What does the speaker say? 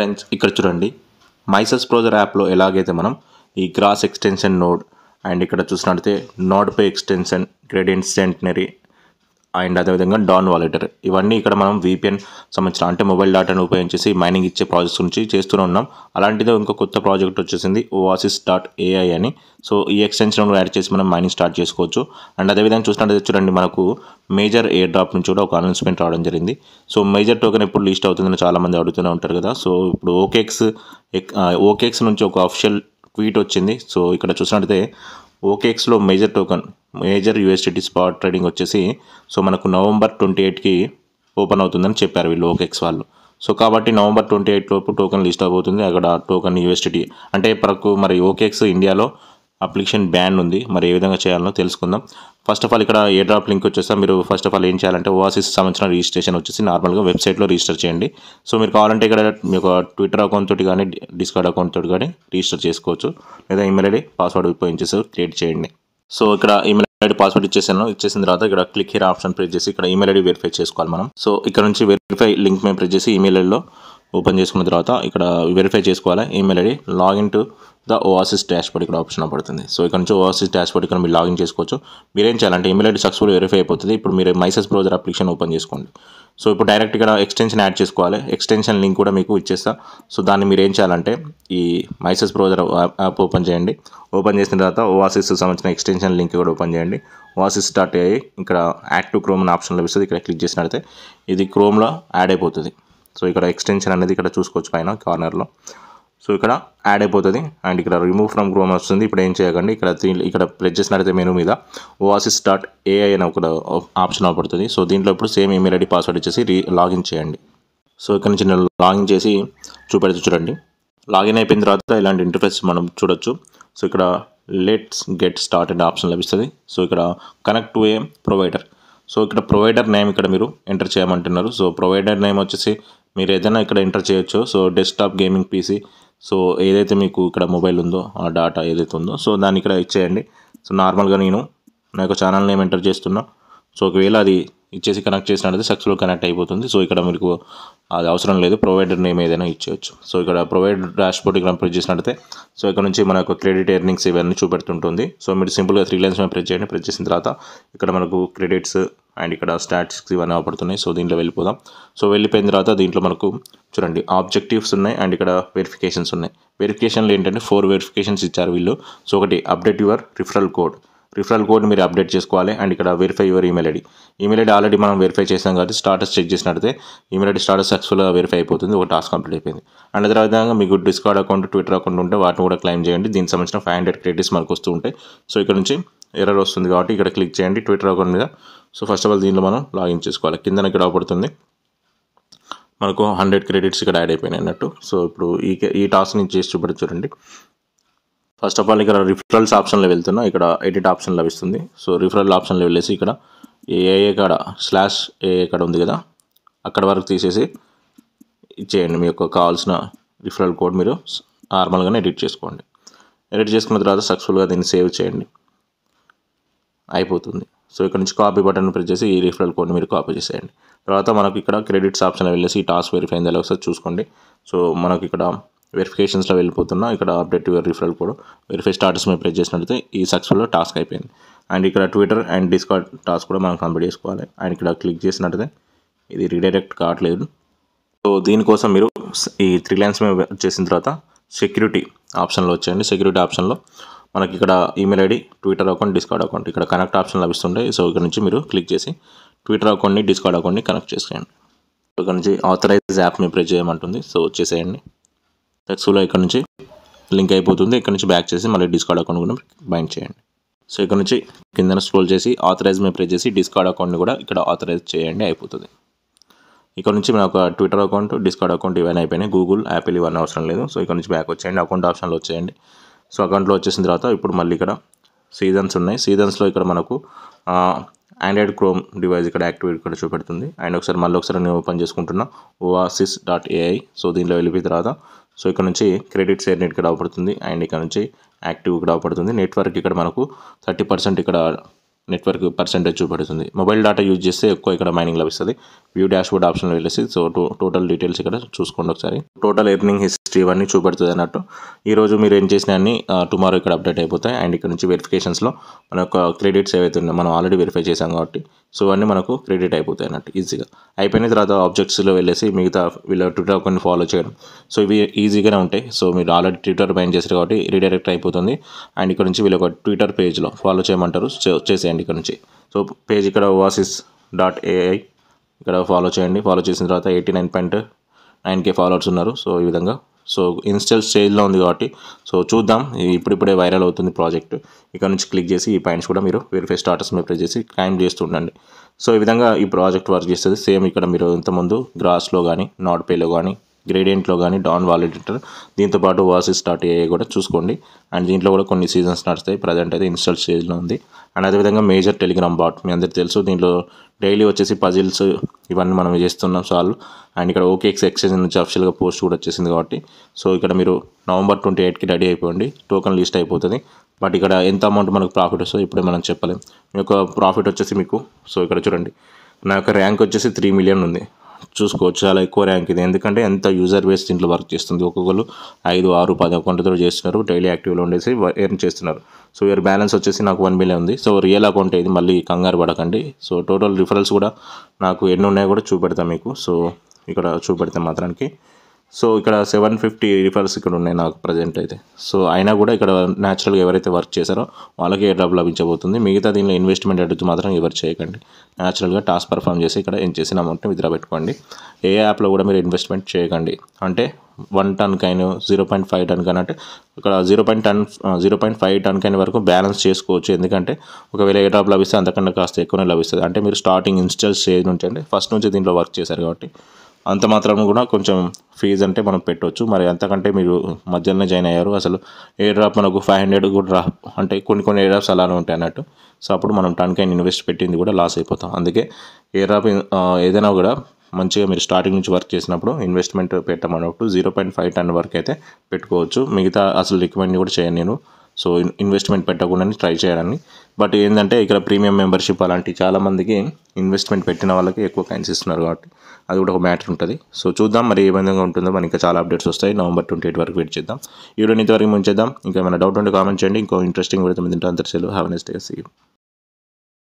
friends ఇక్కడ చూడండి మైసస్ browser యాప్లో ఎలాగైతే మనం ఈ గ్రాస్ ఎక్స్టెన్షన్ నోడ్ అండ్ ఇక్కడ చూసినట్టయితే నోడ్ పే ఎక్స్టెన్షన్ గ్రేడియంట్ సెంటనరీ అండ్ అదేవిధంగా డాన్ వాలెటర్ ఇవన్నీ ఇక్కడ మనం విపిఎన్ సంబంధించిన అంటే మొబైల్ డాటాను ఉపయోగించేసి మైనింగ్ ఇచ్చే ప్రాజెక్ట్స్ నుంచి చేస్తూనే ఉన్నాం అలాంటిదే ఇంకో కొత్త ప్రాజెక్ట్ వచ్చేసింది ఓవాసిస్ డాట్ ఏఐ అని సో ఈ ఎక్స్టెన్షన్ యాడ్ చేసి మనం మైనింగ్ స్టార్ట్ చేసుకోవచ్చు అండ్ అదేవిధంగా చూసినట్టు చూడండి మనకు మేజర్ ఎయిర్ డ్రాప్ నుంచి కూడా ఒక అనౌన్స్మెంట్ రావడం జరిగింది సో మేజర్ టోకెన్ ఎప్పుడు లిస్ట్ అవుతుందని చాలామంది అడుగుతూనే ఉంటారు కదా సో ఇప్పుడు ఓకేక్స్ ఓకేక్స్ నుంచి ఒక అఫిషియల్ ట్వీట్ వచ్చింది సో ఇక్కడ చూసినట్లయితే ఓకేఎక్స్లో Major token Major USDT spot trading వచ్చేసి సో మనకు నవంబర్ ట్వంటీ ఎయిట్కి ఓపెన్ అవుతుందని చెప్పారు వీళ్ళు ఓకేఎక్స్ వాళ్ళు సో కాబట్టి నవంబర్ ట్వంటీ ఎయిట్ లోపు టోకన్ లిస్ట్ అవుతుంది అక్కడ టోకన్ యూఎస్టీటీ అంటే పరకు మరి ఓకేఎక్స్ ఇండియాలో అప్లికేషన్ బ్యాన్ ఉంది మరి ఏ విధంగా చేయాలనో తెలుసుకుందాం ఫస్ట్ ఆఫ్ ఆల్ ఇక్కడ ఏ డ్రాప్ లింక్ వచ్చేస్తా మీరు ఫస్ట్ ఆఫ్ ఆల్ ఏం చేయాలంటే ఓఆసిస్ సంబంధించిన రిజిస్ట్రేషన్ వచ్చేసి నార్మల్గా వెబ్సైట్లో రిజిస్టర్ చేయండి సో మీరు కావాలంటే ఇక్కడ మీకు ట్విట్టర్ అకౌంట్ తోటి కానీ డిస్కార్డ్ అకౌంట్ తోటి కానీ రిజిస్టర్ చేసుకోవచ్చు లేదా ఈమెయిల్ ఐడి పాస్వర్డ్ ఉపయోగించేసి క్రియేట్ చేయండి సో ఇక్కడ ఈమెయిల్ ఐడి పాస్వర్డ్ ఇచ్చేసాను ఇచ్చేసిన తర్వాత ఇక్కడ క్లిక్ హియర్ ఆప్షన్ ప్రెస్ చేసి ఇక్కడ ఈమెయిల్ ఐడి వెరిఫై చేసుకోవాలి మనం సో ఇక్కడ నుంచి వెరిఫై లింక్ మేము ప్రెస్ చేసి ఈమెయిల్ ఐడిలో ఓపెన్ చేసుకున్న తర్వాత ఇక్కడ వెరిఫై చేసుకోవాలి email ID login to the Oasis board ఇక్కడ ఆప్షన్ పడుతుంది సో ఇక్కడ నుంచి ఓఆర్సిస్ బోర్డ్ ఇక్కడ మీరు లాగిన్ చేసుకోవచ్చు మీరేం చేయాలంటే ఈమెయిల్ ఐడి సక్సెస్ఫుల్ వెరిఫై అయిపోతుంది ఇప్పుడు మీరు మైసెస్ బ్రౌజర్ అప్లికేషన్ ఓపెన్ చేసుకోండి సో ఇప్పుడు డైరెక్ట్ ఇక్కడ ఎక్స్టెన్షన్ యాడ్ చేసుకోవాలి ఎక్స్టెన్షన్ లింక్ కూడా మీకు ఇచ్చేస్తా సో దాన్ని మీరు ఏం చేయాలంటే ఈ మైసెస్ బ్రౌజర్ యాప్ ఓపెన్ చేయండి ఓపెన్ చేసిన తర్వాత ఓఆర్సిస్ సంబంధించిన ఎక్స్టెన్షన్ లింక్ కూడా ఓపెన్ చేయండి ఓఆర్సిస్ డాట్ ఏఐ ఇక్కడ యాడ్ టు క్రోమ్ ఆప్షన్ లభిస్తుంది ఇక్కడ క్లిక్ చేసినట్లయితే ఇది క్రోమ్లో యాడ్ అయిపోతుంది సో ఇక్కడ ఎక్స్టెన్షన్ అనేది ఇక్కడ చూసుకోవచ్చు పైన కార్నర్లో సో ఇక్కడ యాడ్ అయిపోతుంది అండ్ ఇక్కడ రిమూవ్ ఫ్రమ్ క్రోమ్ వస్తుంది ఇప్పుడు ఏం చేయకండి ఇక్కడ ఇక్కడ ప్రెస్ చేసినట్లయితే మెనూ మీద ఓఆసిస్ డాట్ ఏఐ అనే ఒక ఆప్షన్ అవపడుతుంది సో దీంట్లో ఇప్పుడు సేమ్ ఈమెయిల్ ఐడి పాస్వర్డ్ ఇచ్చేసి లాగిన్ చేయండి సో ఇక్కడ నుంచి నేను లాగిన్ చేసి చూపెడుతూ చూడండి లాగిన్ అయిపోయిన తర్వాత ఇలాంటి ఇంటర్ఫేస్ మనం చూడొచ్చు సో ఇక్కడ లెట్స్ గెట్ స్టార్ట్ అనే ఆప్షన్ లభిస్తుంది సో ఇక్కడ connect to a provider so ఇక్కడ ప్రొవైడర్ నేమ్ ఇక్కడ మీరు ఎంటర్ చేయమంటున్నారు సో ప్రొవైడర్ నేమ్ వచ్చేసి మీరు ఏదైనా ఇక్కడ ఎంటర్ చేయొచ్చు so desktop gaming PC so ఏదైతే మీకు ఇక్కడ మొబైల్ ఉందో ఆ డాటా ఏదైతే ఉందో సో దాన్ని ఇక్కడ ఇచ్చేయండి సో నార్మల్గా నేను నా యొక్క ఛానల్ నేమ్ ఎంటర్ చేస్తున్నా సో ఒకవేళ అది ఇచ్చేసి కనెక్ట్ చేసినట్లయితే సక్సెస్ఫుల్ కనెక్ట్ అయిపోతుంది సో ఇక్కడ మీకు అది అవసరం లేదు ప్రొవైడర్ నేమ్ ఏదైనా ఇచ్చేయచ్చు సో ఇక్కడ ప్రొవైడ్ డాష్బోర్డ్ ఇక్కడ ప్రెస్ చేసినట్లయితే సో ఇక్కడ నుంచి మనకు క్రెడిట్ ఎర్నింగ్స్ ఇవన్నీ చూపెడుతుంటుంది సో మీరు సింపుల్గా త్రీ లైన్స్ మేము ప్రెస్ చేయండి ప్రెస్ చేసిన తర్వాత ఇక్కడ మనకు క్రెడిట్స్ అండ్ ఇక్కడ స్టాట్స్కి ఇవన్నీ అవపడుతున్నాయి సో దీంట్లో వెళ్ళిపోదాం సో వెళ్ళిపోయిన తర్వాత దీంట్లో మనకు చూడండి ఆబ్జెక్టివ్స్ ఉన్నాయి అండ్ ఇక్కడ వెరిఫికేషన్స్ ఉన్నాయి వెరిఫికేషన్లు ఏంటంటే ఫోర్ వెరిఫికేషన్స్ ఇచ్చారు వీళ్ళు సో ఒకటి update your referral code referral code మీరు అప్డేట్ చేసుకోవాలి అండ్ ఇక్కడ verify your email ID email ID already మనం వెరిఫై చేసాం కాబట్టి స్టాటస్ చెక్ చేసినట్టు ఈమెయిల్ ఐడి స్టాటస్ సక్సెస్ఫుల్గా వెరిఫై అయిపోతుంది ఒక టాస్క్ కంప్లీట్ అయిపోయింది అండ్ అదే విధంగా మీకు డిస్కార్డ్ అకౌంట్ ట్విట్టర్ అకౌంట్ ఉంటే వాటిని కూడా క్లైమ్ చేయండి దీనికి సంబంధించిన ఫైవ్ హండ్రెడ్ క్రెడిట్స్ మనకు వస్తూ ఉంటాయి సో ఇక్కడ నుంచి ఎర్రర్ వస్తుంది కాబట్టి ఇక్కడ క్లిక్ చేయండి ట్విట్టర్ అకౌంట్ మీద సో ఫస్ట్ ఆఫ్ ఆల్ దీనిలో మనం లాగిన్ చేసుకోవాలి కిందన ఇక్కడ పడుతుంది మనకు హండ్రెడ్ క్రెడిట్స్ ఇక్కడ యాడ్ అయిపోయినాయి అన్నట్టు సో ఇప్పుడు ఈ ఈ టాస్క్ నుంచి చేసి చూడండి ఫస్ట్ ఆఫ్ ఆల్ ఇక్కడ రిఫరల్స్ ఆప్షన్లో వెళ్తున్నా ఇక్కడ ఎడిట్ ఆప్షన్ లభిస్తుంది సో రిఫరల్ ఆప్షన్లో వెళ్ళేసి ఇక్కడ ఏఏ కాడ స్లాష్ ఏఏ కాడ ఉంది కదా అక్కడ వరకు తీసేసి ఇచ్చేయండి మీ యొక్క కావాల్సిన రిఫరల్ కోడ్ మీరు నార్మల్గానే ఎడిట్ చేసుకోండి ఎడిట్ చేసుకున్న తర్వాత సక్సెస్ఫుల్గా దీన్ని సేవ్ చేయండి అయిపోతుంది సో ఇక్కడ నుంచి కాపీ బటన్ ప్రెస్ చేసి ఈ రిఫరల్ కోడ్ని మీరు కాపీ చేసేయండి తర్వాత మనకు ఇక్కడ క్రెడిట్స్ ఆప్షన్ వెళ్ళేసి టాస్క్ వెరిఫై అయిందా ఒకసారి చూసుకోండి సో మనకి ఇక్కడ వెరిఫికేషన్స్లో వెళ్ళిపోతున్నా ఇక్కడ update your referral code verify status మీద ప్రెస్ చేసినట్లయితే ఈ సక్సెస్ఫుల్ టాస్క్ అయిపోయింది అండ్ ఇక్కడ ట్విట్టర్ అండ్ డిస్కార్డ్ టాస్క్ కూడా మనం కంప్లీట్ చేసుకోవాలి అండ్ ఇక్కడ క్లిక్ చేసినట్లయితే ఇది రీడైరెక్ట్ కావట్లేదు సో దీనికోసం మీరు ఈ త్రీ లైన్స్ మీద చేసిన తర్వాత సెక్యూరిటీ ఆప్షన్లో వచ్చేయండి సెక్యూరిటీ ఆప్షన్లో మనకి ఇక్కడ email ID Twitter account Discord account ఇక్కడ కనెక్ట్ ఆప్షన్ లభిస్తుంటాయి సో ఇక్కడ నుంచి మీరు క్లిక్ చేసి ట్విట్టర్ అకౌంట్ని డిస్కార్డ్ అకౌంట్ని కనెక్ట్ చేసేయండి ఇక్కడ నుంచి ఆథరైజ్ యాప్ మీ ప్రెస్ చేయమంటుంది సో చేసేయండి సక్సెస్ఫుల్గా ఇక్కడ నుంచి లింక్ అయిపోతుంది ఇక్కడ నుంచి బ్యాక్ చేసి మళ్ళీ డిస్కార్డ్ అకౌంట్ కూడా బైండ్ చేయండి సో ఇక్కడ నుంచి కింద స్క్రోల్ చేసి ఆథరైజ్ మీ ప్రెస్ చేసి డిస్కార్డ్ అకౌంట్ని కూడా ఇక్కడ ఆథరైజ్ చేయండి అయిపోతుంది ఇక్కడ నుంచి మన ఒక ట్విట్టర్ అకౌంట్ డిస్కార్డ్ అకౌంట్ ఇవన్నీ అయిపోయినాయి గూగుల్ యాపిల్ ఇవన్నీ అవసరం లేదు సో ఇక్కడ నుంచి బ్యాక్ వచ్చేయండి అకౌంట్ ఆప్షన్లో వచ్చేయండి సో అకౌంట్లో వచ్చేసిన తర్వాత ఇప్పుడు మళ్ళీ ఇక్కడ సీజన్స్ ఉన్నాయి సీజన్స్లో ఇక్కడ మనకు ఆండ్రాయిడ్ క్రోమ్ డివైస్ ఇక్కడ యాక్టివేట్ ఇక్కడ చూపెడుతుంది అండ్ ఒకసారి మళ్ళీ ఒకసారి నేను ఓపెన్ చేసుకుంటున్నా ఓఆసిస్ డాట్ ఏఐ సో దీనిలో వెళ్ళిపోయిన తర్వాత సో ఇక్కడ నుంచి క్రెడిట్ షేర్ నెట్ ఇక్కడ అవపడుతుంది అండ్ ఇక్కడ నుంచి యాక్టివ్ ఇక్కడ అవపడుతుంది నెట్వర్క్ ఇక్కడ మనకు థర్టీ పర్సెంట్ ఇక్కడ నెట్వర్క్ పర్సెంటేజ్ చూపెడుతుంది మొబైల్ డేటా యూజ్ చేస్తే ఎక్కువ ఇక్కడ మైనింగ్ లభిస్తుంది వ్యూ బోర్డ్ ఆప్షన్లో వెళ్ళేసి సో టోటల్ డీటెయిల్స్ ఇక్కడ చూసుకోండి ఒకసారి టోటల్ ఎర్నింగ్ హిస్టరీ ఇవన్నీ చూపెడుతుంది అన్నట్టు ఈరోజు మీరు ఏం చేసిన అన్ని టుమారో ఇక్కడ అప్డేట్ అయిపోతాయి అండ్ ఇక్కడ నుంచి వెరిఫికేషన్స్లో మన యొక్క క్రెడిట్స్ ఏవైతే ఉన్నాయో మనం ఆల్రెడీ వెరిఫై చేసాం కాబట్టి సో అన్నీ మనకు క్రెడిట్ అయిపోతాయి అన్నట్టు ఈజీగా అయిపోయిన తర్వాత ఆబ్జెక్ట్స్లో వెళ్ళేసి మిగతా వీళ్ళ ట్విట్టర్ అకౌంట్ని ఫాలో చేయడం సో ఇవి ఈజీగానే ఉంటాయి సో మీరు ఆల్రెడీ ట్విట్టర్ బైన్ చేశారు కాబట్టి రీడైరెక్ట్ అయిపోతుంది అండ్ ఇక్కడ నుంచి వీళ్ళ ఒక ట్విట్టర్ పేజ్లో ఫాలో చేయమంటారు చేసేయండి ఇక్కడ నుంచి సో పేజ్ ఇక్కడ వాసిస్ డాట్ ఏఐ ఇక్కడ ఫాలో చేయండి ఫాలో చేసిన తర్వాత eighty nine point nine K followers ఉన్నారు సో ఈ విధంగా సో ఇన్స్టల్ స్టేజ్లో ఉంది కాబట్టి సో చూద్దాం ఇప్పుడిప్పుడే వైరల్ అవుతుంది ప్రాజెక్ట్ ఇక్కడ నుంచి క్లిక్ చేసి ఈ పాయింట్స్ కూడా మీరు వెరిఫై స్టార్టర్స్ మీద ప్రెస్ చేసి క్లైమ్ చేస్తూ ఉండండి సో ఈ విధంగా ఈ ప్రాజెక్ట్ వర్క్ చేస్తుంది సేమ్ ఇక్కడ మీరు ఇంతకుముందు గ్రాస్లో కానీ నాట్ పేలో కానీ గ్రేడియంట్లో కానీ డాన్ వాలిడేటర్ దీంతోపాటు వాసెస్ స్టార్ట్ అయ్యాయి కూడా చూసుకోండి అండ్ దీంట్లో కూడా కొన్ని సీజన్స్ నడుస్తాయి ప్రజెంట్ అయితే ఇన్స్టాల్ స్టేజ్లో ఉంది అండ్ అదేవిధంగా మేజర్ టెలిగ్రామ్ బాట్ మీ అందరికీ తెలుసు దీంట్లో డైలీ వచ్చేసి పజిల్స్ ఇవన్నీ మనం చేస్తున్నాం సాల్వ్ అండ్ ఇక్కడ ఓకేఎక్స్ ఎక్స్చేంజ్ నుంచి అఫిషియల్గా పోస్ట్ కూడా వచ్చేసింది కాబట్టి సో ఇక్కడ మీరు నవంబర్ ట్వంటీ ఎయిట్కి రెడీ అయిపోండి టోకన్ లిస్ట్ అయిపోతుంది బట్ ఇక్కడ ఎంత అమౌంట్ మనకు ప్రాఫిట్ వస్తుందో ఇప్పుడే మనం చెప్పలేం మీ యొక్క ప్రాఫిట్ వచ్చేసి మీకు సో ఇక్కడ చూడండి నా యొక్క ర్యాంక్ వచ్చేసి త్రీ మిలియన్ ఉంది చూసుకోవచ్చు చాలా ఎక్కువ ర్యాంక్ ఇది ఎందుకంటే ఎంత యూజర్ బేస్ దీంట్లో వర్క్ చేస్తుంది ఒక్కొక్కరు ఐదు ఆరు పది అకౌంట్తో చేస్తున్నారు డైలీ యాక్టివ్లో ఉండేసి ఎర్న్ చేస్తున్నారు సో ఇయర్ బ్యాలెన్స్ వచ్చేసి నాకు వన్ మిలియన్ ఉంది సో రియల్ అకౌంట్ ఇది మళ్ళీ కంగారు పడకండి సో టోటల్ రిఫరల్స్ కూడా నాకు ఎన్ని ఉన్నాయో కూడా చూపెడతాను మీకు సో ఇక్కడ చూపెడతాను మాత్రానికి సో ఇక్కడ సెవెన్ ఫిఫ్టీ రిఫర్స్ ఇక్కడ ఉన్నాయి నాకు ప్రజెంట్ అయితే సో అయినా కూడా ఇక్కడ న్యాచురల్గా ఎవరైతే వర్క్ చేశారో వాళ్ళకి ఏ డబ్బు లభించబోతుంది మిగతా దీనిలో ఇన్వెస్ట్మెంట్ అడుగుతూ మాత్రం ఎవరు చేయకండి న్యాచురల్గా టాస్క్ పర్ఫామ్ చేసి ఇక్కడ ఏం చేసిన అమౌంట్ని విద్రా పెట్టుకోండి ఏ యాప్లో కూడా మీరు ఇన్వెస్ట్మెంట్ చేయకండి అంటే one TON coin zero point five TON కానీ అంటే ఇక్కడ zero point TON zero point five TON కైన వరకు బ్యాలెన్స్ చేసుకోవచ్చు ఎందుకంటే ఒకవేళ ఏ డ్రాప్ లభిస్తే అంతకన్నా కాస్త ఎక్కువనే లభిస్తుంది అంటే మీరు స్టార్టింగ్ ఇన్స్టాల్ చేయ నుంచి అంటే ఫస్ట్ నుంచి దీంట్లో వర్క్ చేశారు కాబట్టి అంత మాత్రం కూడా కొంచెం ఫీజు అంటే మనం పెట్టవచ్చు మరి అంతకంటే మీరు మధ్యలోనే జాయిన్ అయ్యారు అసలు ఏ డ్రాప్ మనకు ఫైవ్ హండ్రెడ్ కూడా రా అంటే కొన్ని కొన్ని ఏ డ్రాప్స్ అలానే ఉంటాయి అన్నట్టు సో అప్పుడు మనం టన్ కైన్ ఇన్వెస్ట్ పెట్టింది కూడా లాస్ అయిపోతాం అందుకే ఏ డ్రాప్ ఏదైనా కూడా మంచిగా మీరు స్టార్టింగ్ నుంచి వర్క్ చేసినప్పుడు ఇన్వెస్ట్మెంట్ పెట్టమన్నప్పుడు జీరో పాయింట్ ఫైవ్ టన్ వరకు అయితే పెట్టుకోవచ్చు మిగతా అసలు రికమెండ్ కూడా చేయను నేను సో ఇన్వెస్ట్మెంట్ పెట్టకుండానే ట్రై చేయాలని బట్ ఏంటంటే ఇక్కడ ప్రీమియం మెంబర్షిప్ అలాంటి చాలామందికి ఇన్వెస్ట్మెంట్ పెట్టిన వాళ్ళకి ఎక్కువ కైన్స్ ఇస్తున్నారు కాబట్టి అది కూడా ఒక మ్యాటర్ ఉంటుంది సో చూద్దాం మరి ఏ విధంగా ఉంటుందో మనకి ఇంకా చాలా అప్డేట్స్ వస్తాయి నవంబర్ ట్వంటీ ఎయిట్ వరకు వెయిట్ చేద్దాం ఈ వీడియోని ఇంతవరకు ముంచేద్దాం ఇంకా ఏమైనా డౌట్ ఉంటే కామెంట్ చేయండి ఇంకో ఇంట్రెస్టింగ్ కూడా తొమ్మిది అంతర్సేలు హ్యావ్ నెస్ట్ సీ